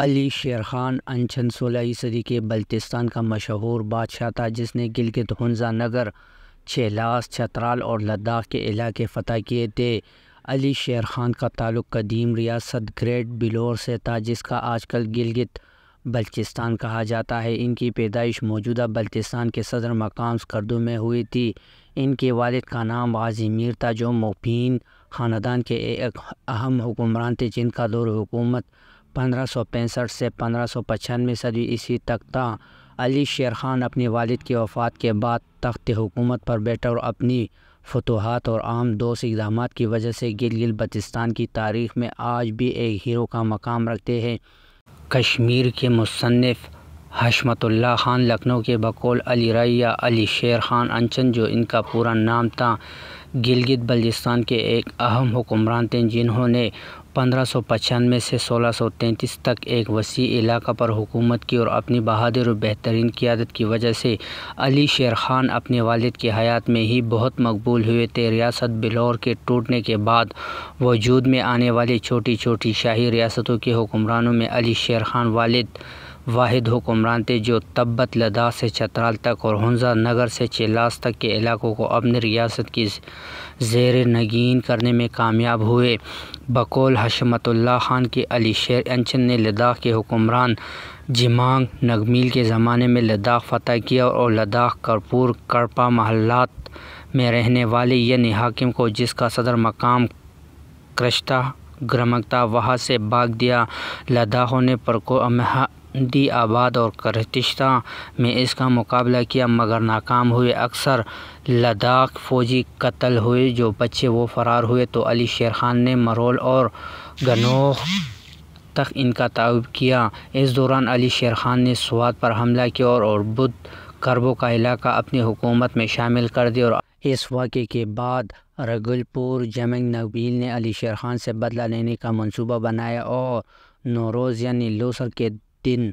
अली शेर खान अनछन सोलहवीं सदी के बल्तिस्तान का मशहूर बादशाह था जिसने गिलगित हंजा नगर छलास छतराल और लद्दाख के इलाके फ़तह किए थे अली शेर खान का ताल्लुक कदीम रियासत ग्रेट बिलोर से था जिसका आजकल गिलगित बल्चिस्तान कहा जाता है इनकी पैदाइश मौजूदा बल्चिस्तान के सदर मकाम स्कर्दू में हुई थी इनके वालिद का नाम मीर था जो मुबीन ख़ानदान के एक अहम हुक्मरान थे जिनका दौर हुकूमत पंद्रह से पंद्रह सदी ईस्वी तक था अली शेर खान अपने वालिद की वफ़ात के बाद तख्त हुकूमत पर बैठा और अपनी फतूहत और आम दोस्त इकदाम की वजह से गिल बल्तिस्तान की तारीख में आज भी एक हीरो का मकाम रखते हैं कश्मीर के मुसनफ़ हशमतुल्ला ख़ान लखनऊ के बकोल अली रैया अली शेर ख़ान अनचन जो इनका पूरा नाम था गिलगित बल्तिस्तान के एक अहम हुकुमरान थे जिन्होंने पंद्रह से सोलह तक एक वसी इलाका पर हुकूमत की और अपनी बहादुर और बेहतरीन क्यादत की वजह से अली शेर खान अपने वालिद के हयात में ही बहुत मकबूल हुए थे रियासत बिलौर के टूटने के बाद वजूद में आने वाली छोटी छोटी शाही रियासतों के हुक्मरानों में अली शेर खान वालिद वाहिद हुक्मरान थे जो तब्बत लद्दाख से चतराल तक और हंजा नगर से चिलास तक के इलाकों को अपनी रियासत की जेर नगीन करने में कामयाब हुए बकोल हशमतुल्ला खान के अली शेर अनचन ने लद्दाख के हुक्मरान जिमांग नगमील के ज़माने में लद्दाख फ़तह किया और लद्दाख करपूर करपा महल्लात में रहने वाले यन हाकिम को जिसका सदर मकाम क्रश्ता ग्रमकता वहाँ से भाग दिया लद्दाखों ने दी आबाद और करतिश्ता में इसका मुकाबला किया मगर नाकाम हुए अक्सर लद्दाख फ़ौजी कत्ल हुए जो बच्चे वो फ़रार हुए तो अली शेर ख़ान ने मरोल और गनोह तक इनका ताउब किया इस दौरान अली शेर ख़ान ने स्वाद पर हमला किया और, और बुद्ध करबों का इलाका अपनी हुकूमत में शामिल कर दिया और इस वाक़े के बाद रगुलपुर जमंग नबील ने अली शेर ख़ान से बदला लेने का मंसूबा बनाया और नोरोज़ यानी लोसर के दिन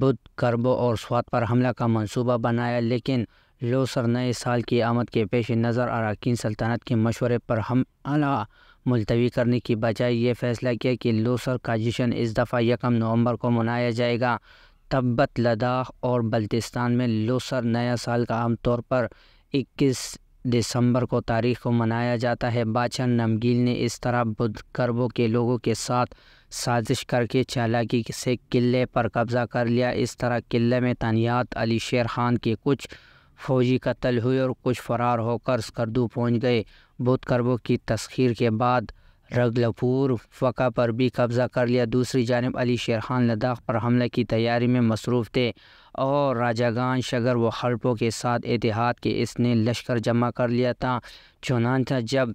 बुध कर्बों और स्वाद पर हमला का मंसूबा बनाया लेकिन लोसर नए साल की आमद के पेश नज़र अरकान सल्तनत के मशवरे पर हमला मुलतवी करने की बजाय ये फैसला किया कि लोसर का जशन इस दफ़ा यकम नवंबर को मनाया जाएगा तब्बत लद्दाख और बल्तिस्तान में लोसर नया साल का आमतौर पर 21 दिसंबर को तारीख को मनाया जाता है बादशाह नमगील ने इस तरह बुद्ध कर्बों के लोगों के साथ साजिश करके चालाकी से किले पर कब्जा कर लिया इस तरह किले में तानियात अली शेर खान के कुछ फौजी कत्ल हुए और कुछ फरार होकर स्कर्दू पहुंच गए बुद्ध कर्बों की तस्खीर के बाद रगलपुर फ़का पर भी कब्ज़ा कर लिया दूसरी जानब अली शेर खान लद्दाख पर हमले की तैयारी में मसरूफ़ थे और राजागान शगर व हल्पों के साथ एतिहाद के इसने लश्कर जमा कर लिया था चुनान था जब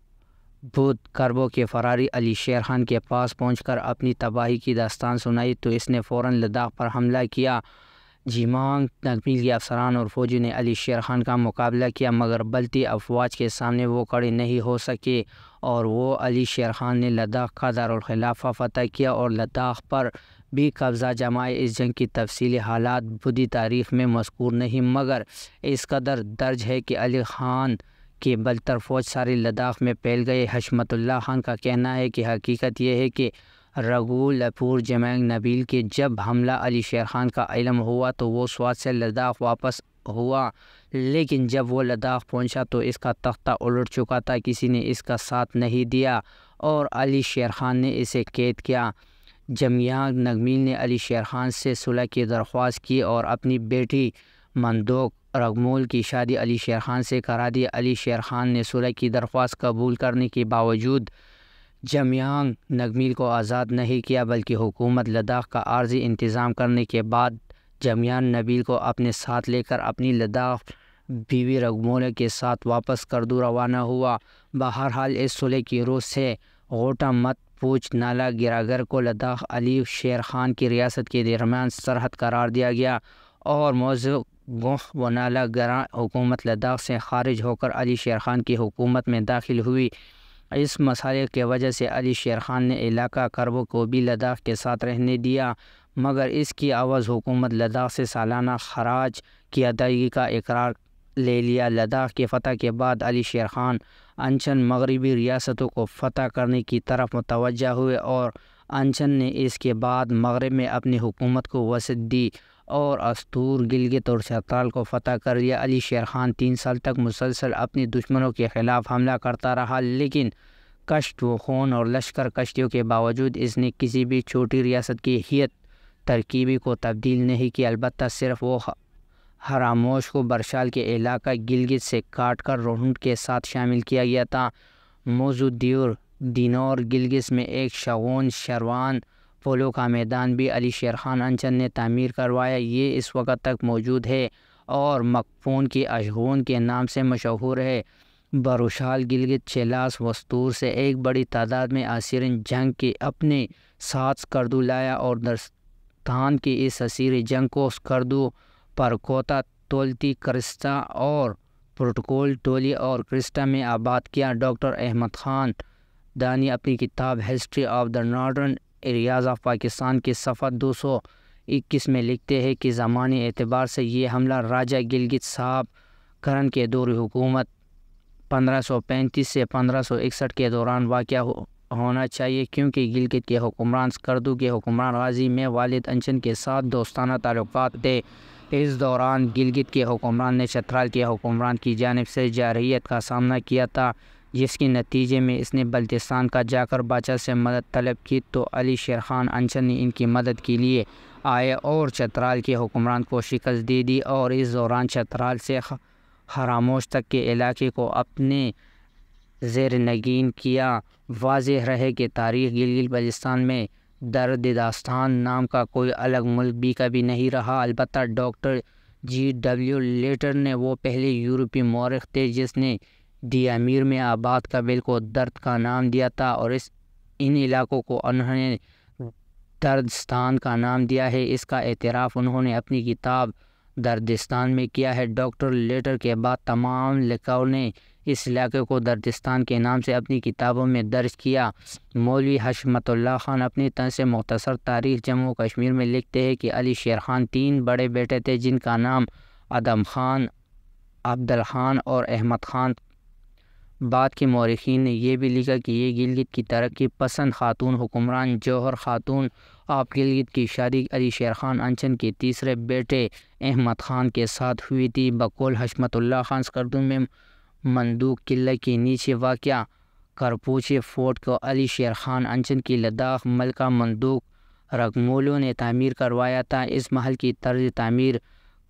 बुद्ध करबों के फरारी अली शेर खान के पास कर अपनी तबाही की दास्तान सुनाई तो इसने फ़ौर लद्दाख पर हमला किया जिमांग तकमील के अफसरान और फौजी ने अली शेर खान का मुकाबला किया मगर बलती अफवाज के सामने वो खड़े नहीं हो सके और वो अली शेर खान ने लद्दाख का दारखिलाफ़ा फतह किया और लद्दाख पर भी कब्ज़ा जमाए इस जंग की तफसीली हालात बुदी तारीख में मशकूर नहीं मगर इस कदर दर्ज है कि अली खान के बलतर फौज सारी लद्दाख में फैल गए हशमतुल्ला खान का कहना है कि हकीकत यह है कि रघु लफूर जमैंग नबील के जब हमला अली शेर खान का इलम हुआ तो वो स्वाद से लद्दाख वापस हुआ लेकिन जब वो लद्दाख पहुंचा तो इसका तख्ता उलट चुका था किसी ने इसका साथ नहीं दिया और अली शेर खान ने इसे कैद किया जमयांग नगमील ने अली शेर खान से सुलह की दरख्वास्त की और अपनी बेटी मंदोक रगमोल की शादी अली शेर खान से करा दी अली शेर खान ने सुलह की दरख्वास्त कबूल करने के बावजूद जमयांग नगमील को आज़ाद नहीं किया बल्कि हुकूमत लद्दाख का आर्जी इंतज़ाम करने के बाद जमयान नबील को अपने साथ लेकर अपनी लद्दाख बीवी रगमोले के साथ वापस करदू रवाना हुआ बहरहाल इस सुलह की रोज से गोटा मत पूछ नाला गिरागर को लद्दाख अली शेर खान की रियासत के दरमियान सरहद करार दिया गया और मौजू गोह व नाला गरा हुकूमत लद्दाख से खारिज होकर अली शेर खान की हुकूमत में दाखिल हुई इस मसाले के वजह से अली शेर खान ने इलाका करब को भी लद्दाख के साथ रहने दिया मगर इसकी आवाज़ हुकूमत लद्दाख से सालाना खराज की अदायगी का इकरार ले लिया लद्दाख के फतह के बाद अली शेर खान अनशन मगरबी रियासतों को फतह करने की तरफ मुतवजह हुए और अनशन ने इसके बाद मगरब में अपनी हुकूमत को वसत दी और अस्तूर गिलगित और सैताल को फतह कर लिया अली शेर खान तीन साल तक मुसलसल अपने दुश्मनों के ख़िलाफ़ हमला करता रहा लेकिन कश्त व खून और लश्कर कश्तियों के बावजूद इसने किसी भी छोटी रियासत की हैत तरकीबी को तब्दील नहीं किया अलबत् सिर्फ वो हरामोश को बरशाल के इलाका गिलगित से काट कर रोहन के साथ शामिल किया गया था मौजूद दिनौर गिलगित में एक शगोन शरवान पोलो का मैदान भी अली शेर खान अंचन ने तमीर करवाया ये इस वक्त तक मौजूद है और मकफून की अशगून के नाम से मशहूर है बरुशाल गिलगित चेलास वस्तूर से एक बड़ी तादाद में असीरिन जंग के अपने साथ करदू लाया और दस्तान की इस असीर जंग को करदू कोता तोलती क्रिस्टा और प्रोटोकॉल टोली और क्रिस्टा में आबाद किया डॉक्टर अहमद खान दानी अपनी किताब history of the northern areas of Pakistan की सफ़र दो सौ इक्कीस में लिखते हैं कि ज़मानी एतबार से ये हमला राजा गिलगित साहब करन के दौर हुकूमत पैंतीस से पंद्रह सौ इकसठ के दौरान वाक़ हो, होना चाहिए क्योंकि गिलगित के हुक्मरान करदू के हुक्मरान गाजी में वालद अनशन के साथ दोस्ताना ताल्लुकात थे इस दौरान गिलगित के हुक्मरान ने चतराल के हुक्मरान की जानब से जारहीत का सामना किया था जिसके नतीजे में इसने बल्तिस्तान का जाकर बादशाह से मदद तलब की तो अली शेर खान अंचल ने इनकी मदद के लिए आए और चतराल के हुक्मरान को शिकस्त दे दी और इस दौरान चतराल से हरामोश तक के इलाके को अपने जेर नगीन किया वाज रहे कि तारीख़ गिलगिल बल्तिस्तान में दर्द दास्तान नाम का कोई अलग मुल्क भी कभी नहीं रहा अलबत् डॉक्टर जी डब्ल्यू लेटर ने वो पहले यूरोपी मौरख थे जिसने दी अमीर में आबाद कबील को दर्द का नाम दिया था और इस इन इलाकों को उन्होंने दर्दस्तान का नाम दिया है इसका एतराफ़ उन्होंने अपनी किताब दर्दस्तान में किया है डॉक्टर लेटर के बाद तमाम लेखकों ने इस इलाके को दर्दस्तान के नाम से अपनी किताबों में दर्ज किया मौलवी हशमतुल्ला खान अपनी तरह से मुख्तर तारीख जम्मू कश्मीर में लिखते हैं कि अली शेर खान तीन बड़े बेटे थे जिनका नाम आदम खान अब्दुल खान और अहमद खान बाद के मौरखीन ने यह भी लिखा कि ये गिलगित की तरक्की पसंद खातून हुक्मरान जौहर खातून आप गिलगित की शादी अली शेर खान अनशन के तीसरे बेटे अहमद ख़ान के साथ हुई थी बकोल हशमतुल्ला खान स्कर्दून में मंदूक किले के नीचे वाक़ करपूचे फोर्ट को अली शेर खान अनशन की लद्दाख मलका मंदूक रगमोलों ने तमीर करवाया था इस महल की तर्ज तमीर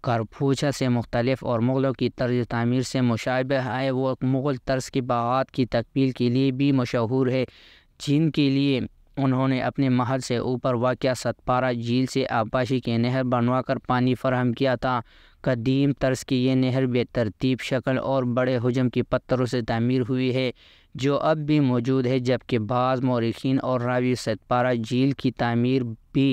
कारपूचा से मुख्तलिफ और मुग़लों की तर्ज तमीर से मुशाबे है वो मुग़ल तर्ज की बाग़ात की तकबील के लिए भी मशहूर है जिनके लिए उन्होंने अपने महल से ऊपर वाक़ सतपारा झील से आबाशी के नहर बनवा कर पानी फराहम किया था कदीम तर्ज की यह नहर बेतरतीब शक्ल और बड़े हजम के पत्थरों से तमीर हुई है जो अब भी मौजूद है जबकि बाज़ मौरखीन और रावी सतपारा झील की तमीर भी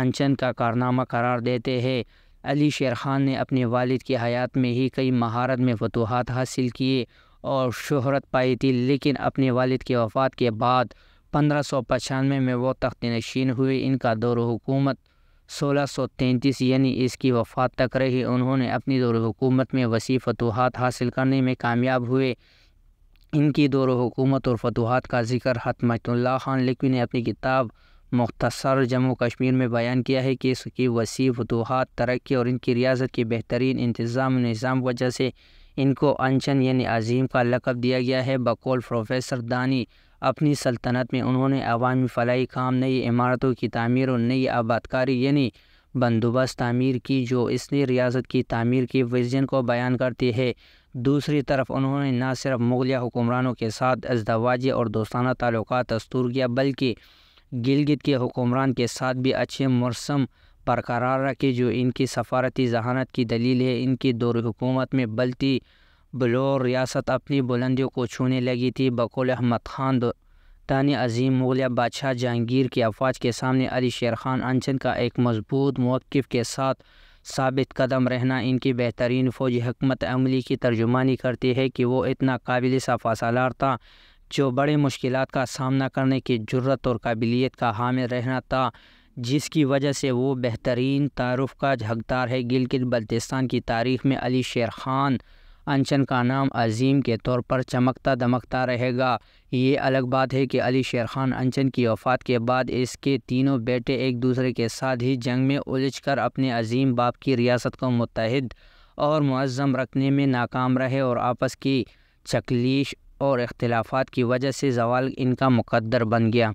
अनचन का कारनामा करार देते हैं अली शेर ख़ान ने अपने वालिद की हयात में ही कई महारत में फतूहत हासिल किए और शहरत पाई थी लेकिन अपने वालिद की वफ़ात के बाद पंद्रह सौ पचानवे में वो तख्त नशीन हुए इनका दौर हुकूमत सोलह सौ तैंतीस यानी इसकी वफ़ात तक रही उन्होंने अपनी दौर हुकूमत में वसी फतूहत हासिल करने में कामयाब हुए इनकी दौर हुकूमत और फतूहत का जिक्र हतमतुल्ला खान लिखवी ने अपनी किताब मुख्तसर जम्मू कश्मीर में बयान किया है कि इसकी वसी वतूहत तरक्की और इनकी रियासत की बेहतरीन इंतज़ाम निज़ाम वजह से इनको अनशन यानी अजीम का लकब दिया गया है बकौल प्रोफेसर दानी अपनी सल्तनत में उन्होंने अवामी फलाई काम नई इमारतों की तमीर और नई आबादकारी यानी बंदोबस्त तमीर की जो इसने रियासत की तमीर की विजन को बयान करती है दूसरी तरफ उन्होंने न सिर्फ मुगलिया हुक्मरानों के साथ अजदवाजी और दोस्ताना ताल्लुक दस्तूर किया बल्कि गिलगित के हुक्मरान के साथ भी अच्छे मौसम बरकरार रखे जो इनकी सफारती जहानत की दलील है इनकी दौर हुकूमत में बल्ती बलोर रियासत अपनी बुलंदियों को छूने लगी थी बकोल अहमद खान तानी अजीम मुगल बादशाह जहांगीर की अफवाज के सामने अली शेर खान अनशन का एक मजबूत मौक़ के साथ साबित कदम रहना इनकी बेहतरीन फ़ौजी हकमत अमली की तर्जुमानी करती है कि वो इतना काबिल सफासलार था जो बड़े मुश्किल का सामना करने की जरूरत और काबिलियत का हामिल रहना था जिसकी वजह से वो बेहतरीन तारफ़ का हकदार है गिलगित बल्तिस्तान की तारीख में अली शेर खान अनशन का नाम अजीम के तौर पर चमकता दमकता रहेगा ये अलग बात है कि अली शेर खान अनशन की वफ़ात के बाद इसके तीनों बेटे एक दूसरे के साथ ही जंग में उलझ कर अपने अजीम बाप की रियासत को मुतहद और मज़म रखने में नाकाम रहे और आपस की चकलीश और अख्तिलाफ़ात की वजह से जवाल इनका मुकद्दर बन गया